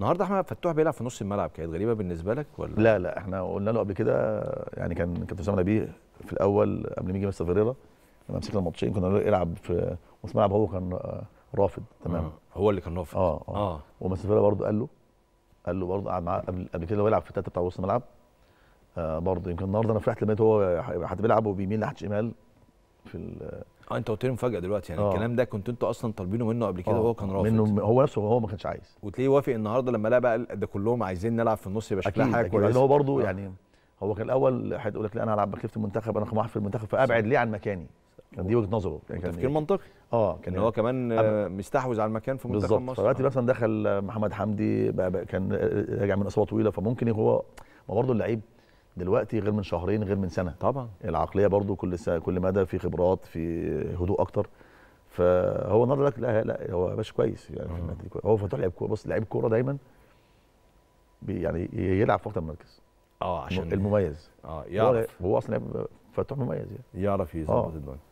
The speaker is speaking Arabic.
النهارده احمد فتوح بيلعب في نص الملعب كانت غريبه بالنسبه لك ولا لا لا احنا قلنا له قبل كده يعني كان كابتن سامي نبيه في الاول قبل ما يجي مستر فيريرا لما مسكنا الماتشين كنا نقول العب في نص الملعب هو كان آه، رافض تمام آه. هو اللي كان رافض اه اه, آه. ومستر فيريرا برضه قال له قال له برضه قعد معاه قبل قبل كده هو يلعب في الثالثه بتاع نص الملعب آه برضه يمكن النهارده انا فرحت لما هو حتى بيلعب وبيميل ناحيه الشمال في اه انت قلت لي مفاجاه دلوقتي يعني أوه. الكلام ده كنت انتوا اصلا طالبينه منه قبل كده وهو آه. كان رافض منه هو نفسه هو ما كانش عايز وتلاقيه وافق النهارده لما لقى بقى ده كلهم عايزين نلعب في النص يبقى شكلها حاجه كويسه لان هو برضه آه. يعني هو كان الاول هيقول لك لا انا هلعب في المنتخب انا رقم واحد في المنتخب فابعد ليه عن مكاني كان دي وجهه نظره يعني كان تفكير يعني منطقي اه كان يعني هو كمان مستحوذ على المكان في منتخب مصر بالظبط آه. مثلا دخل محمد حمدي بقى بقى كان راجع من اصابه طويله فممكن هو ما برضه اللعيب دلوقتي غير من شهرين غير من سنه طبعا العقليه برضو كل سا... كل مدى في خبرات في هدوء اكتر فهو النهارده لك لا لا هو ماشي كويس يعني في آه. هو فتوح لعيب كوره بص لعيب كوره دايما يعني يلعب في اكتر مركز اه عشان المميز اه يعرف هو اصلا فتوح مميز يعني يعرف يظبط آه. الدنيا